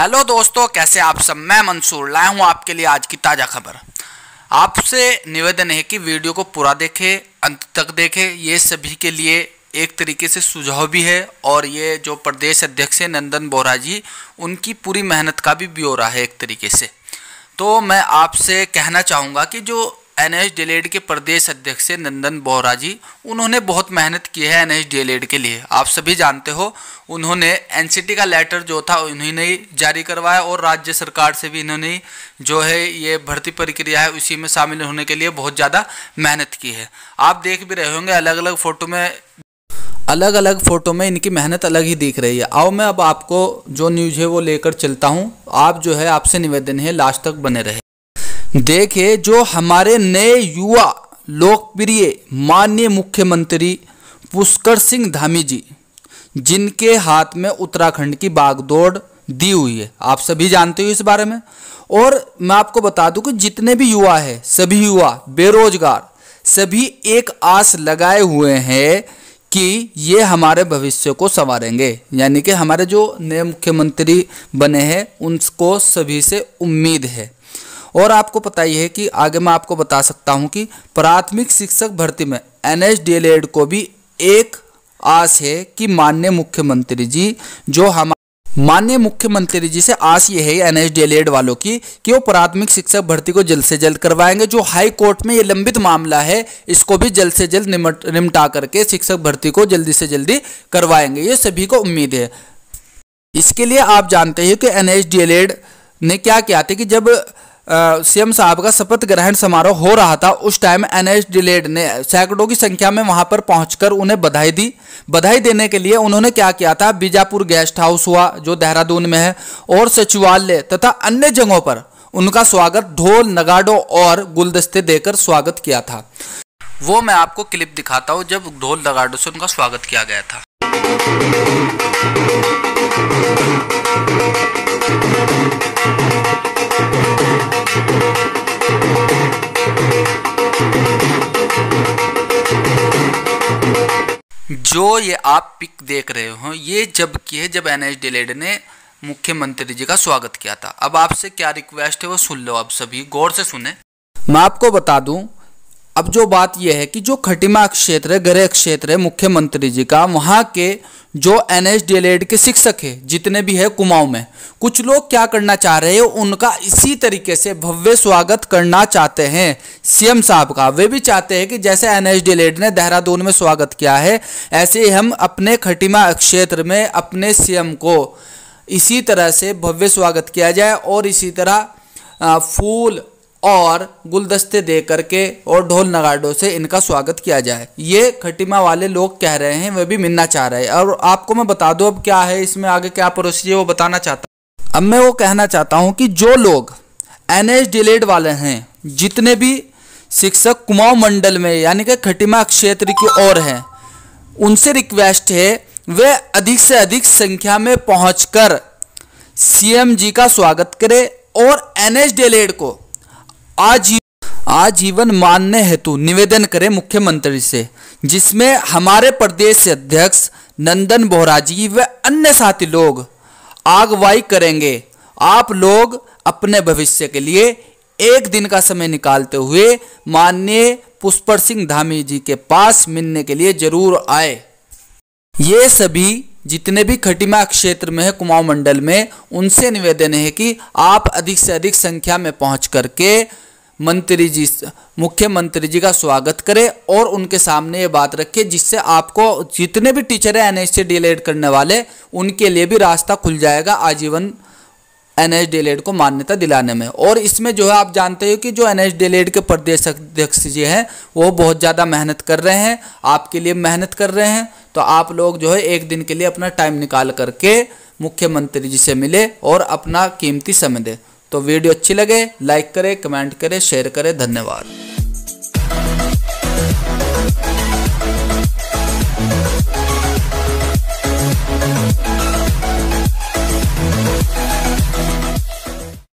hello दोस्तों कैसे आप सब मैं मंसूर लाया हूँ आपके लिए आज की ताज़ा खबर आपसे निवेदन है कि वीडियो को पूरा देखें अंत तक देखें ये सभी के लिए एक तरीके से सुझाव भी है और ये जो प्रदेश अध्यक्ष है नंदन बोरा जी उनकी पूरी मेहनत का भी ब्यौरा है एक तरीके से तो मैं आपसे कहना चाहूँगा कि जो एन एच के प्रदेश अध्यक्ष से नंदन बोहरा जी उन्होंने बहुत मेहनत की है एन एच के लिए आप सभी जानते हो उन्होंने एन का लेटर जो था उन्होंने जारी करवाया और राज्य सरकार से भी इन्होंने जो है ये भर्ती प्रक्रिया है उसी में शामिल होने के लिए बहुत ज़्यादा मेहनत की है आप देख भी रहे होंगे अलग अलग फ़ोटो में अलग अलग फ़ोटो में इनकी मेहनत अलग ही दिख रही है आओ मैं अब आपको जो न्यूज़ है वो लेकर चलता हूँ आप जो है आपसे निवेदन है लास्ट तक बने रहे देखे जो हमारे नए युवा लोकप्रिय माननीय मुख्यमंत्री पुष्कर सिंह धामी जी जिनके हाथ में उत्तराखंड की बागदौड़ दी हुई है आप सभी जानते हो इस बारे में और मैं आपको बता दूं कि जितने भी युवा हैं सभी युवा बेरोजगार सभी एक आस लगाए हुए हैं कि ये हमारे भविष्य को संवारेंगे यानी कि हमारे जो नए मुख्यमंत्री बने हैं उनको सभी से उम्मीद है और आपको पता ही है कि आगे मैं आपको बता सकता हूँ कि प्राथमिक शिक्षक भर्ती में एन एच को भी एक आस है कि माननीय मुख्यमंत्री जी जो हम माननीय मुख्यमंत्री जी से आस ये है एन एच वालों की कि वो प्राथमिक शिक्षक भर्ती को जल्द से जल्द करवाएंगे जो हाई कोर्ट में ये लंबित मामला है इसको भी जल्द से जल्द निमटा करके शिक्षक भर्ती को जल्दी से जल्दी करवाएंगे ये सभी को उम्मीद है इसके लिए आप जानते हैं कि एन ने क्या किया था कि जब सीएम साहब का शपथ ग्रहण समारोह हो रहा था उस टाइम एन डिलेड ने सैकड़ों की संख्या में वहां पर पहुंचकर उन्हें बधाई दी बधाई देने के लिए उन्होंने क्या किया था बीजापुर गेस्ट हाउस हुआ जो देहरादून में है और सचिवालय तथा अन्य जगहों पर उनका स्वागत ढोल नगाडो और गुलदस्ते देकर स्वागत किया था वो मैं आपको क्लिप दिखाता हूँ जब ढोल नगाडो से उनका स्वागत किया गया था जो ये आप पिक देख रहे हो ये जब की है जब एन एच डिलेड ने मुख्यमंत्री जी का स्वागत किया था अब आपसे क्या रिक्वेस्ट है वो सुन लो आप सभी गौर से सुने मैं आपको बता दूं अब जो बात यह है कि जो खटिमा क्षेत्र है गृह क्षेत्र है मुख्यमंत्री जी का वहां के जो एन एच के शिक्षक है जितने भी है कुमाऊं में कुछ लोग क्या करना चाह रहे हैं उनका इसी तरीके से भव्य स्वागत करना चाहते हैं सीएम साहब का वे भी चाहते हैं कि जैसे एन एच ने देहरादून में स्वागत किया है ऐसे ही हम अपने खटिमा क्षेत्र में अपने सीएम को इसी तरह से भव्य स्वागत किया जाए और इसी तरह फूल और गुलदस्ते दे करके और ढोल नगाड़ों से इनका स्वागत किया जाए ये खटिमा वाले लोग कह रहे हैं वे भी मिलना चाह रहे हैं और आपको मैं बता दूं अब क्या है इसमें आगे क्या प्रोसीजर वो बताना चाहता हूँ अब मैं वो कहना चाहता हूँ कि जो लोग एन एच डिलेड वाले हैं जितने भी शिक्षक कुमाऊं मंडल में यानी कि खटिमा क्षेत्र की ओर हैं उनसे रिक्वेस्ट है वे अधिक से अधिक संख्या में सी एम जी का स्वागत करें और एन एच डिलेड को आज आजीवन मानने हेतु निवेदन करें मुख्यमंत्री से जिसमें हमारे प्रदेश अध्यक्ष नंदन बोहरा जी व अन्य साथी लोग आगवाई करेंगे आप लोग अपने भविष्य के लिए एक दिन का समय निकालते हुए माननीय पुष्पर सिंह धामी जी के पास मिलने के लिए जरूर आए ये सभी जितने भी खटिमा क्षेत्र में है कुमाऊं मंडल में उनसे निवेदन है कि आप अधिक से अधिक संख्या में पहुंच करके मंत्री जी मुख्यमंत्री जी का स्वागत करें और उनके सामने ये बात रखें जिससे आपको जितने भी टीचर हैं एन से डीएलएड करने वाले उनके लिए भी रास्ता खुल जाएगा आजीवन एन एच e को मान्यता दिलाने में और इसमें जो है आप जानते हो कि जो एन एच e के प्रदेश अध्यक्ष जी हैं वो बहुत ज़्यादा मेहनत कर रहे हैं आपके लिए मेहनत कर रहे हैं तो आप लोग जो है एक दिन के लिए अपना टाइम निकाल करके मुख्यमंत्री जी से मिले और अपना कीमती समय दें तो वीडियो अच्छी लगे लाइक करें कमेंट करें शेयर करें धन्यवाद